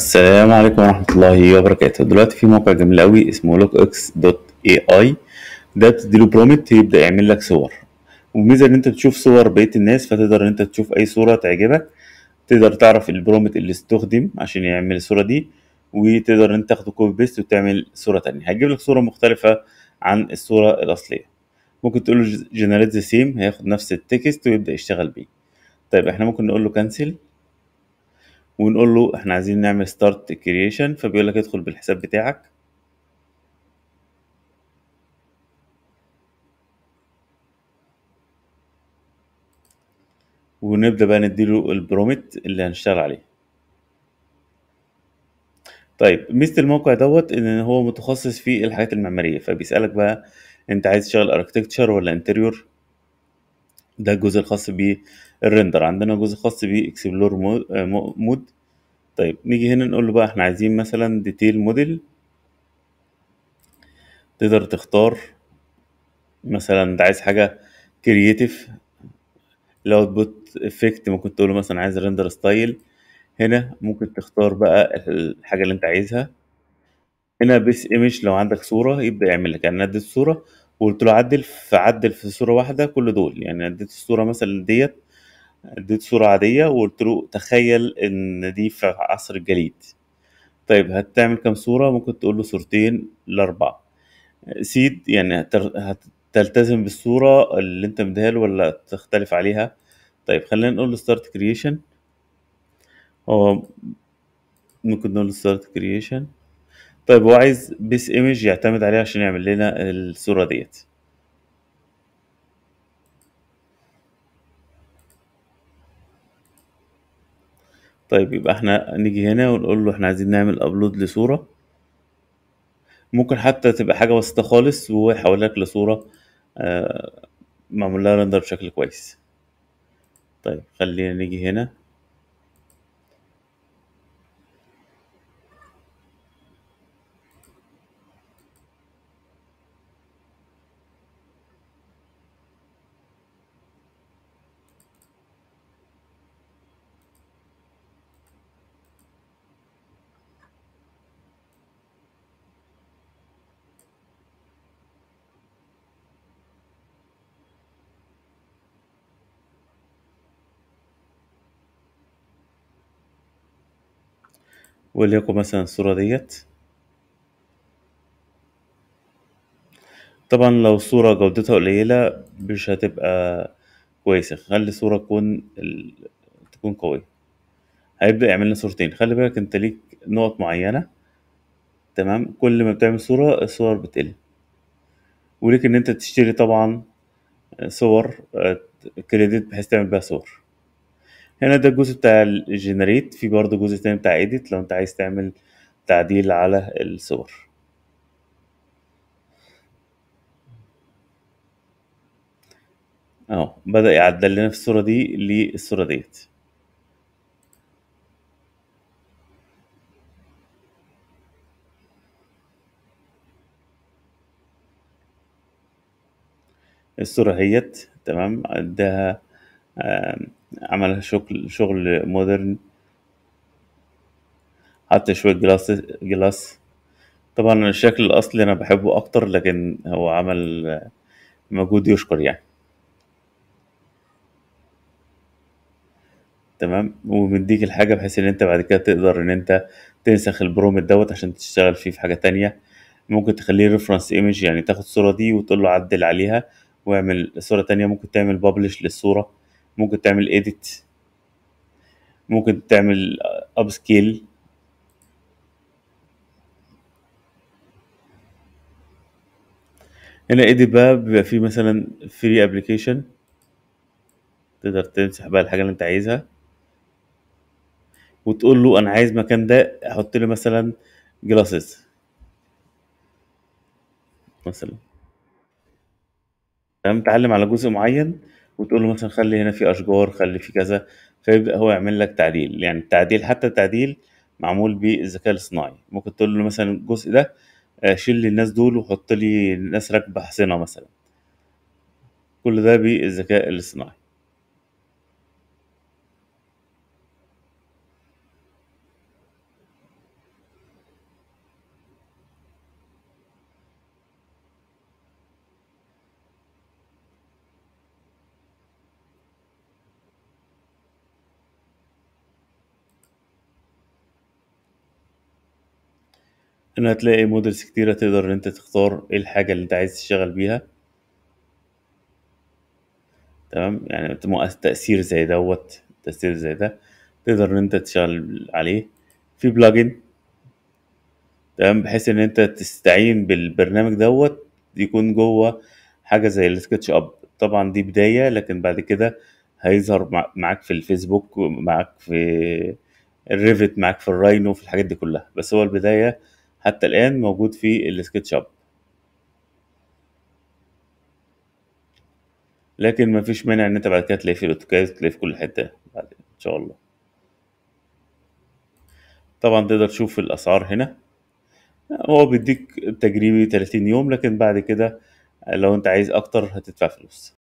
السلام عليكم ورحمة الله وبركاته دلوقتي في موقع جميل قوي اسمه لوك اكس دوت اي اي ده بتديله برومت يبدأ يعمل لك صور والميزة ان انت بتشوف صور بقية الناس فتقدر ان انت تشوف اي صورة تعجبك تقدر تعرف البرومت اللي استخدم عشان يعمل الصورة دي وتقدر ان انت تاخده كوبي بيست وتعمل صورة تانية هيجيب لك صورة مختلفة عن الصورة الأصلية ممكن تقول له جنريت ذا سيم هياخد نفس التكست ويبدأ يشتغل بيه طيب احنا ممكن نقول له كنسل ونقول له احنا عايزين نعمل ستارت كرييشن فبيقول لك ادخل بالحساب بتاعك ونبدأ بقى نديله البرومت اللي هنشتغل عليه طيب ميزة الموقع دوت ان هو متخصص في الحاجات المعمارية فبيسألك بقى انت عايز تشتغل اركتكتشر ولا انتريور ده الجزء الخاص بالريندر عندنا جزء خاص باكسبلور مود طيب نيجي هنا نقول له بقى احنا عايزين مثلا ديتيل موديل تقدر تختار مثلا انت عايز حاجه كرييتيف الاوتبوت افكت ممكن تقول له مثلا عايز ريندر ستايل هنا ممكن تختار بقى الحاجه اللي انت عايزها هنا بيس ايمج لو عندك صوره يبدا يعمل لك يعني انا اديت صوره وقلت له عدل فعدل في صوره واحده كل دول يعني اديت الصوره مثلا ديت اديت صوره عاديه وقلت له تخيل ان دي في عصر الجليد طيب هتعمل كام صوره ممكن تقول له صورتين لاربعه سيد يعني هتلتزم بالصوره اللي انت مديها له ولا تختلف عليها طيب خلينا نقول له ستارت كرييشن هو ممكن نقول له ستارت كرييشن طيب هو عايز بيس ايمج يعتمد عليها عشان يعمل لنا الصورة ديت طيب يبقى احنا نيجي هنا ونقول له احنا عايزين نعمل ابلود لصورة ممكن حتى تبقى حاجة بسيطة خالص وهو يحولها لك لصورة آه، معمول لها رندر بشكل كويس طيب خلينا نيجي هنا وليكن مثلا الصورة ديت طبعا لو الصورة جودتها قليلة مش هتبقى كويسة خلي الصورة تكون ال... تكون قوية هيبدأ يعمل لنا صورتين خلي بالك انت ليك نقط معينة تمام كل ما بتعمل صورة الصور بتقل وليك ان انت تشتري طبعا صور آه، كريدت بحيث تعمل بيها صور هنا ده الجزء بتاع الجنريت في برضه جزء تاني بتاع ايديت لو انت عايز تعمل تعديل على الصور اهو بدأ يعدل لنا في الصورة دي للصورة ديت الصورة هيت تمام عندها عملها شغل شغل مودرن حتى شوية جلاس جلاس طبعا الشكل الأصلي أنا بحبه أكتر لكن هو عمل مجهود يشكر يعني تمام ومديك الحاجة بحيث إن أنت بعد كده تقدر إن أنت تنسخ البرومت دوت عشان تشتغل فيه في حاجة تانية ممكن تخليه ريفرنس ايمج يعني تاخد الصورة دي وتقول له عدل عليها واعمل صورة تانية ممكن تعمل بابلش للصورة ممكن تعمل edit ممكن تعمل آه، upscale هنا edit بقى بيبقى فيه مثلا free application تقدر تمسح بقى الحاجة اللي انت عايزها وتقول له انا عايز مكان ده احط لي مثلا جلاسز مثلا تمام تعلم على جزء معين وتقول له مثلا خلي هنا في اشجار خلي في كذا فيبدا هو يعمل لك تعديل يعني التعديل حتى التعديل معمول بالذكاء الصناعي ممكن تقول له مثلا الجزء ده آه، شيل لي الناس دول وحط لي ناس راكبه حصينه مثلا كل ده بالذكاء الاصطناعي انها هتلاقي مودلز كتيرة تقدر ان انت تختار ايه الحاجة اللي انت عايز تشتغل بيها تمام يعني تأثير زي دوت تأثير زي ده تقدر ان انت تشتغل عليه في بلجن تمام بحيث ان انت تستعين بالبرنامج دوت يكون جوه حاجة زي السكتش اب طبعا دي بداية لكن بعد كده هيظهر معاك في الفيسبوك معاك في الريفت معاك في الراينو في الحاجات دي كلها بس هو البداية حتى الآن موجود في السكتش اب لكن مفيش مانع ان انت بعد كده تلاقيه في الاوتوكاد تلاقيه في كل حتة بعد ان شاء الله طبعا تقدر تشوف الاسعار هنا هو بيديك تجريبي 30 يوم لكن بعد كده لو انت عايز اكتر هتدفع فلوس